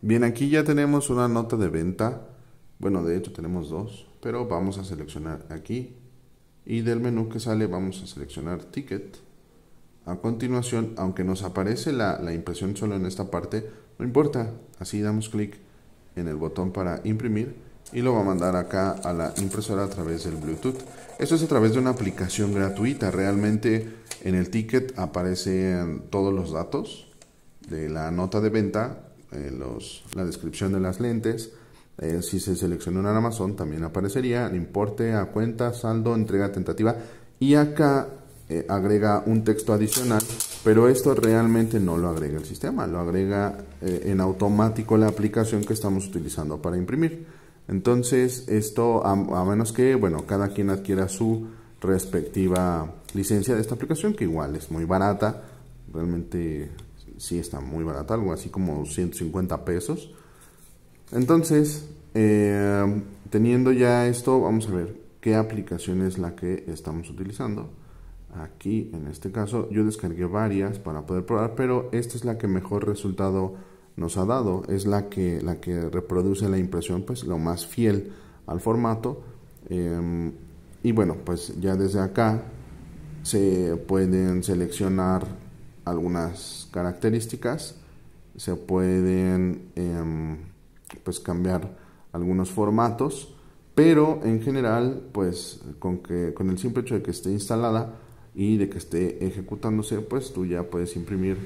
Bien, aquí ya tenemos una nota de venta. Bueno, de hecho tenemos dos, pero vamos a seleccionar aquí. Y del menú que sale vamos a seleccionar Ticket. A continuación, aunque nos aparece la, impresión solo en esta parte, no importa. Así damos clic en el botón para imprimir y lo va a mandar acá a la impresora a través del Bluetooth. Esto es a través de una aplicación gratuita. Realmente en el ticket aparecen todos los datos de la nota de venta eh, la descripción de las lentes. Eh, si se selecciona en Amazon también aparecería importe a cuenta, saldo, entrega tentativa. Y acá eh, agrega un texto adicional, pero esto realmente no lo agrega el sistema, lo agrega en automático la aplicación que estamos utilizando para imprimir. Entonces, esto a, a menos que, bueno, cada quien adquiera su respectiva licencia de esta aplicación, que igual es muy barata, realmente sí está muy barata, algo así como 150 pesos. Entonces, eh, teniendo ya esto, vamos a ver qué aplicación es la que estamos utilizando. Aquí, en este caso, yo descargué varias para poder probar, pero esta es la que mejor resultado nos ha dado. Es la que, la que reproduce la impresión, pues lo más fiel al formato. Eh, y bueno, pues ya desde acá se pueden seleccionar algunas características, se pueden em, pues cambiar algunos formatos, pero en general pues con, que, con el simple hecho de que esté instalada y de que esté ejecutándose pues tú ya puedes imprimir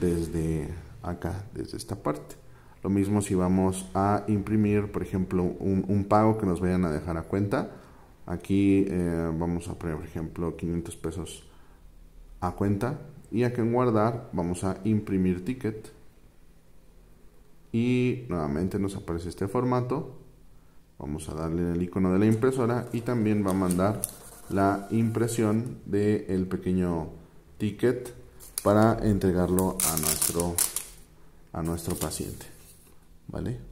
desde acá, desde esta parte. Lo mismo si vamos a imprimir, por ejemplo, un, pago que nos vayan a dejar a cuenta. Aquí eh, vamos a poner, por ejemplo, 500 pesos a cuenta y aquí en guardar vamos a imprimir ticket y nuevamente nos aparece este formato vamos a darle el icono de la impresora y también va a mandar la impresión del pequeño ticket para entregarlo a nuestro a nuestro paciente vale